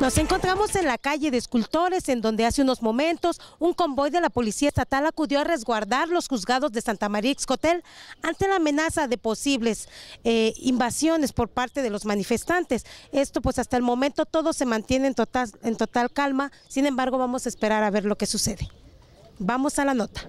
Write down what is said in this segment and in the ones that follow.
Nos encontramos en la calle de Escultores, en donde hace unos momentos un convoy de la Policía Estatal acudió a resguardar los juzgados de Santa María Excotel ante la amenaza de posibles eh, invasiones por parte de los manifestantes. Esto pues hasta el momento todo se mantiene en total calma, sin embargo vamos a esperar a ver lo que sucede. Vamos a la nota.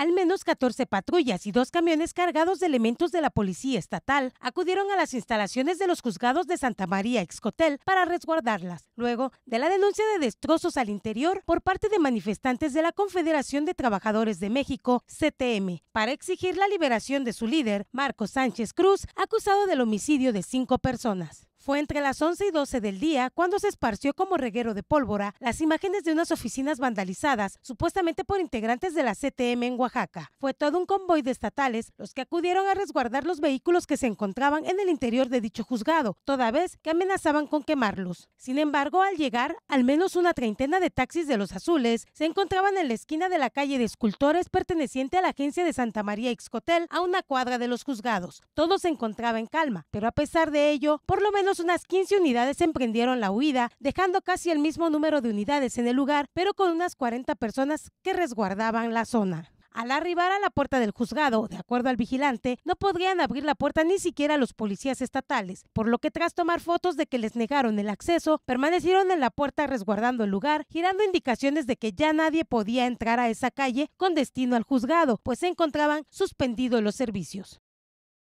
Al menos 14 patrullas y dos camiones cargados de elementos de la policía estatal acudieron a las instalaciones de los juzgados de Santa María Excotel para resguardarlas, luego de la denuncia de destrozos al interior por parte de manifestantes de la Confederación de Trabajadores de México, CTM, para exigir la liberación de su líder, Marco Sánchez Cruz, acusado del homicidio de cinco personas. Fue entre las 11 y 12 del día cuando se esparció como reguero de pólvora las imágenes de unas oficinas vandalizadas, supuestamente por integrantes de la CTM en Oaxaca. Fue todo un convoy de estatales los que acudieron a resguardar los vehículos que se encontraban en el interior de dicho juzgado, toda vez que amenazaban con quemarlos. Sin embargo, al llegar, al menos una treintena de taxis de los azules se encontraban en la esquina de la calle de escultores perteneciente a la agencia de Santa María Excotel, a una cuadra de los juzgados. Todo se encontraba en calma, pero a pesar de ello, por lo menos unas 15 unidades emprendieron la huida, dejando casi el mismo número de unidades en el lugar, pero con unas 40 personas que resguardaban la zona. Al arribar a la puerta del juzgado, de acuerdo al vigilante, no podrían abrir la puerta ni siquiera los policías estatales, por lo que tras tomar fotos de que les negaron el acceso, permanecieron en la puerta resguardando el lugar, girando indicaciones de que ya nadie podía entrar a esa calle con destino al juzgado, pues se encontraban suspendidos los servicios.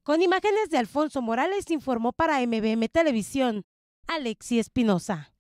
Con imágenes de Alfonso Morales informó para MBM Televisión, Alexi Espinosa.